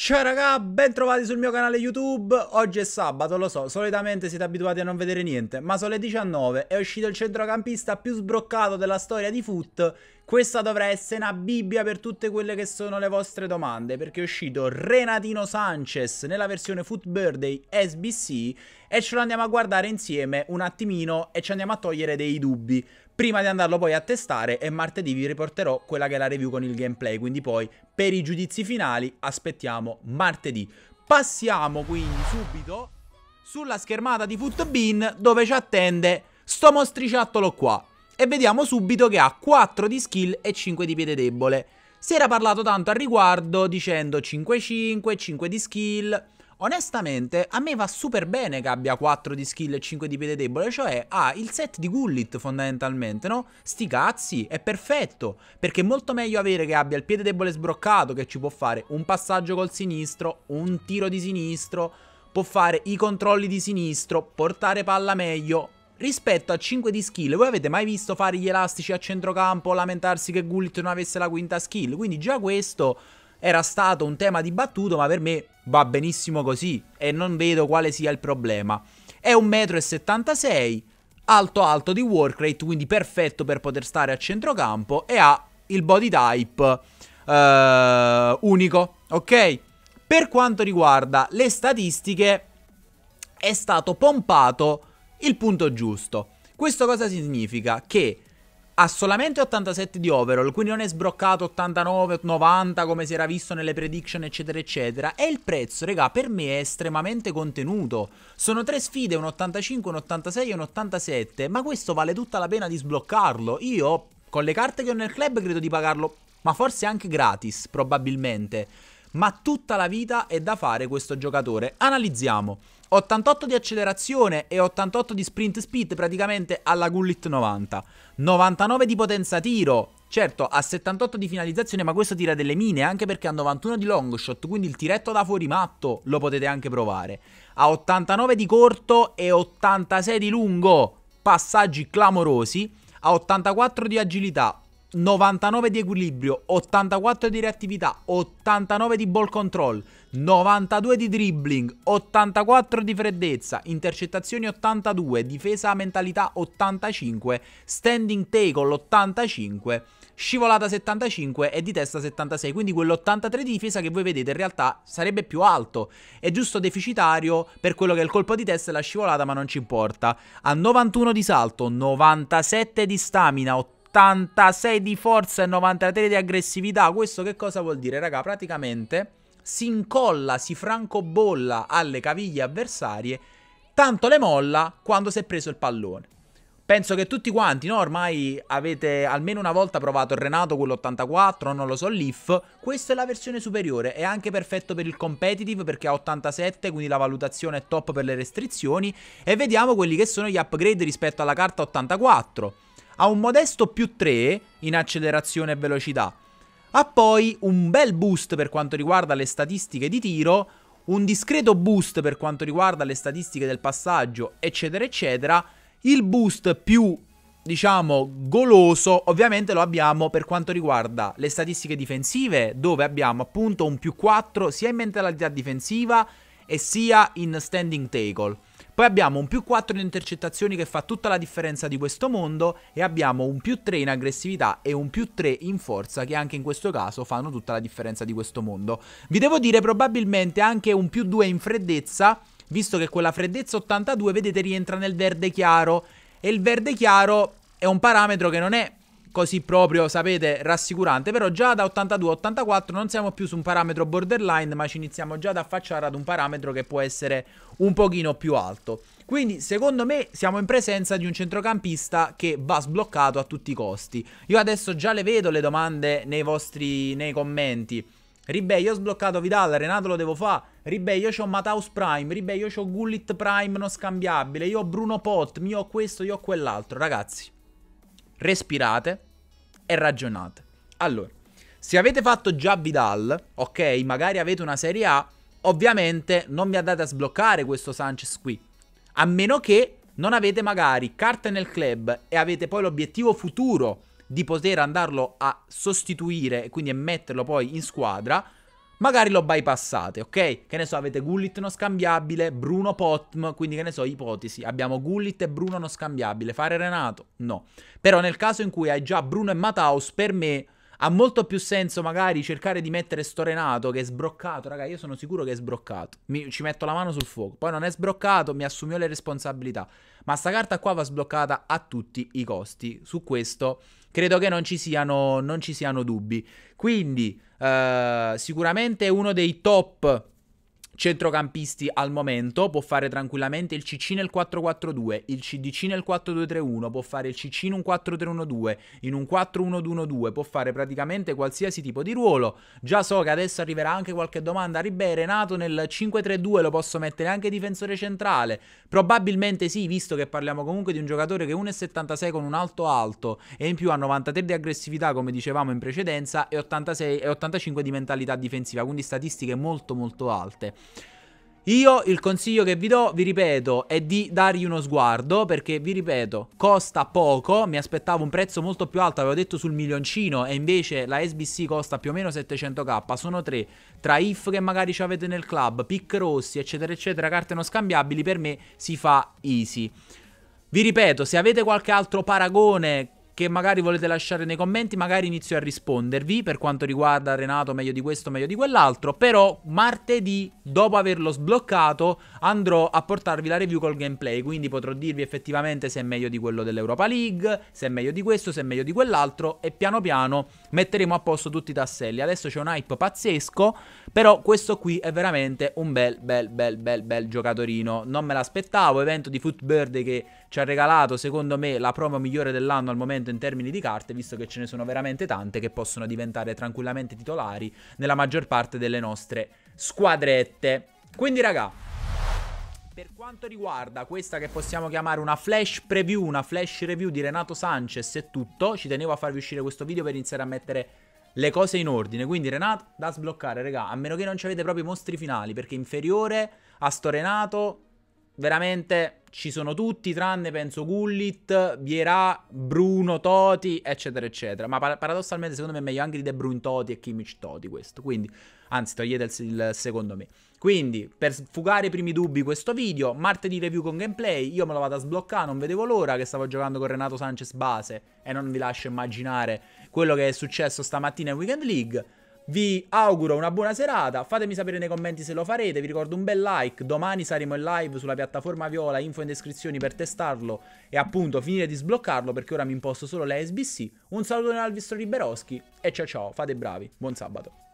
Ciao raga, bentrovati sul mio canale YouTube. Oggi è sabato, lo so, solitamente siete abituati a non vedere niente, ma sono le 19 è uscito il centrocampista più sbroccato della storia di foot questa dovrà essere una bibbia per tutte quelle che sono le vostre domande, perché è uscito Renatino Sanchez nella versione Footbirthday SBC e ce lo andiamo a guardare insieme un attimino e ci andiamo a togliere dei dubbi prima di andarlo poi a testare e martedì vi riporterò quella che è la review con il gameplay, quindi poi per i giudizi finali aspettiamo martedì. Passiamo quindi subito sulla schermata di Footbean dove ci attende sto mostriciattolo qua e vediamo subito che ha 4 di skill e 5 di piede debole. Si era parlato tanto al riguardo dicendo 5-5, 5 di skill... Onestamente, a me va super bene che abbia 4 di skill e 5 di piede debole, cioè ha ah, il set di Gullit fondamentalmente, no? Sti cazzi, è perfetto, perché è molto meglio avere che abbia il piede debole sbroccato, che ci può fare un passaggio col sinistro, un tiro di sinistro, può fare i controlli di sinistro, portare palla meglio, rispetto a 5 di skill. Voi avete mai visto fare gli elastici a centrocampo, lamentarsi che Gullit non avesse la quinta skill? Quindi già questo era stato un tema dibattuto, ma per me va benissimo così e non vedo quale sia il problema. È 1,76 m, alto alto di work rate, quindi perfetto per poter stare a centrocampo e ha il body type eh, unico, ok? Per quanto riguarda le statistiche, è stato pompato il punto giusto. Questo cosa significa? Che ha solamente 87 di overall, quindi non è sbroccato 89, 90 come si era visto nelle prediction eccetera eccetera, e il prezzo, regà, per me è estremamente contenuto. Sono tre sfide, un 85, un 86 e un 87, ma questo vale tutta la pena di sbloccarlo. Io, con le carte che ho nel club, credo di pagarlo, ma forse anche gratis, probabilmente ma tutta la vita è da fare questo giocatore. Analizziamo. 88 di accelerazione e 88 di sprint speed praticamente alla Gullit 90. 99 di potenza tiro. Certo, ha 78 di finalizzazione, ma questo tira delle mine, anche perché ha 91 di long shot, quindi il tiretto da fuori matto lo potete anche provare. Ha 89 di corto e 86 di lungo, passaggi clamorosi. Ha 84 di agilità, 99 di equilibrio, 84 di reattività, 89 di ball control, 92 di dribbling, 84 di freddezza, intercettazioni 82, difesa mentalità 85, standing tackle 85, scivolata 75 e di testa 76. Quindi quell'83 di difesa che voi vedete in realtà sarebbe più alto. È giusto deficitario per quello che è il colpo di testa e la scivolata, ma non ci importa. Ha 91 di salto, 97 di stamina, 80 86 di forza e 93 di aggressività. Questo che cosa vuol dire, raga? Praticamente si incolla, si francobolla alle caviglie avversarie, tanto le molla quando si è preso il pallone. Penso che tutti quanti, no? Ormai avete almeno una volta provato il Renato, quello 84, non lo so, l'IF. Questa è la versione superiore, è anche perfetto per il competitive perché ha 87, quindi la valutazione è top per le restrizioni. E vediamo quelli che sono gli upgrade rispetto alla carta 84 ha un modesto più 3 in accelerazione e velocità. Ha poi un bel boost per quanto riguarda le statistiche di tiro, un discreto boost per quanto riguarda le statistiche del passaggio, eccetera, eccetera. Il boost più, diciamo, goloso ovviamente lo abbiamo per quanto riguarda le statistiche difensive, dove abbiamo appunto un più 4 sia in mentalità difensiva e sia in standing tackle. Poi abbiamo un più 4 in intercettazioni che fa tutta la differenza di questo mondo e abbiamo un più 3 in aggressività e un più 3 in forza che anche in questo caso fanno tutta la differenza di questo mondo. Vi devo dire probabilmente anche un più 2 in freddezza, visto che quella freddezza 82 vedete rientra nel verde chiaro e il verde chiaro è un parametro che non è così proprio, sapete, rassicurante, però già da 82-84 non siamo più su un parametro borderline, ma ci iniziamo già ad affacciare ad un parametro che può essere un pochino più alto. Quindi, secondo me, siamo in presenza di un centrocampista che va sbloccato a tutti i costi. Io adesso già le vedo le domande nei vostri nei commenti. Ribè, io ho sbloccato Vidal, Renato lo devo fare. Ribè, io ho Mataus Prime. Ribè, io ho Gullit Prime non scambiabile. Io ho Bruno Pot. Io ho questo, io ho quell'altro. Ragazzi, respirate e ragionate. Allora, se avete fatto già Vidal, ok, magari avete una Serie A, ovviamente non vi andate a sbloccare questo Sanchez qui. A meno che non avete magari carte nel club e avete poi l'obiettivo futuro di poter andarlo a sostituire e quindi metterlo poi in squadra, magari lo bypassate, ok? Che ne so, avete Gullit non scambiabile, Bruno Potm, quindi che ne so, ipotesi, abbiamo Gullit e Bruno non scambiabile, fare Renato? No. Però nel caso in cui hai già Bruno e Mataus, per me ha molto più senso magari cercare di mettere sto Renato che è sbroccato, raga, io sono sicuro che è sbroccato. Mi, ci metto la mano sul fuoco. Poi non è sbroccato, mi assumo le responsabilità. Ma sta carta qua va sbloccata a tutti i costi. Su questo credo che non ci siano, non ci siano dubbi. Quindi eh, sicuramente uno dei top centrocampisti al momento, può fare tranquillamente il CC nel 4-4-2, il CDC nel 4-2-3-1, può fare il CC in un 4-3-1-2, in un 4-1-2-1-2, può fare praticamente qualsiasi tipo di ruolo. Già so che adesso arriverà anche qualche domanda, Ribere nato nel 5-3-2, lo posso mettere anche difensore centrale? Probabilmente sì, visto che parliamo comunque di un giocatore che è 1,76 con un alto alto e in più ha 93 di aggressività come dicevamo in precedenza e, 86, e 85 di mentalità difensiva, quindi statistiche molto molto alte. Io il consiglio che vi do, vi ripeto, è di dargli uno sguardo perché vi ripeto, costa poco, mi aspettavo un prezzo molto più alto, avevo detto sul milioncino e invece la SBC costa più o meno 700k, sono tre, tra IF che magari ci avete nel club, pick rossi eccetera eccetera, carte non scambiabili, per me si fa easy. Vi ripeto, se avete qualche altro paragone che magari volete lasciare nei commenti, magari inizio a rispondervi per quanto riguarda Renato, meglio di questo, meglio di quell'altro, però martedì, dopo averlo sbloccato, andrò a portarvi la review col gameplay, quindi potrò dirvi effettivamente se è meglio di quello dell'Europa League, se è meglio di questo, se è meglio di quell'altro e piano piano metteremo a posto tutti i tasselli. Adesso c'è un hype pazzesco, però questo qui è veramente un bel bel bel bel bel giocatorino. Non me l'aspettavo, evento di Footbird che ci ha regalato secondo me la promo migliore dell'anno al momento in termini di carte, visto che ce ne sono veramente tante che possono diventare tranquillamente titolari nella maggior parte delle nostre squadrette. Quindi raga, per quanto riguarda questa che possiamo chiamare una flash preview, una flash review di Renato Sanchez è tutto, ci tenevo a farvi uscire questo video per iniziare a mettere le cose in ordine. Quindi Renato da sbloccare, raga, a meno che non ci avete proprio i mostri finali, perché inferiore a sto Renato veramente ci sono tutti, tranne penso Gullit, Vierà, Bruno, Toti, eccetera, eccetera. Ma par- paradossalmente secondo me è meglio anche di De Bruyne Toti e Kimmich Toti questo. Quindi, anzi, togliete il, il secondo me. Quindi, per sfugare i primi dubbi questo video, martedì review con gameplay, io me lo vado a sbloccare, non vedevo l'ora che stavo giocando con Renato Sanchez base e non vi lascio immaginare quello che è successo stamattina in Weekend League. Vi auguro una buona serata, fatemi sapere nei commenti se lo farete, vi ricordo un bel like, domani saremo in live sulla piattaforma Viola, info in descrizione per testarlo e appunto finire di sbloccarlo perché ora mi imposto solo le SBC. Un saluto da Alvistro Riberoschi e ciao ciao, fate bravi, buon sabato.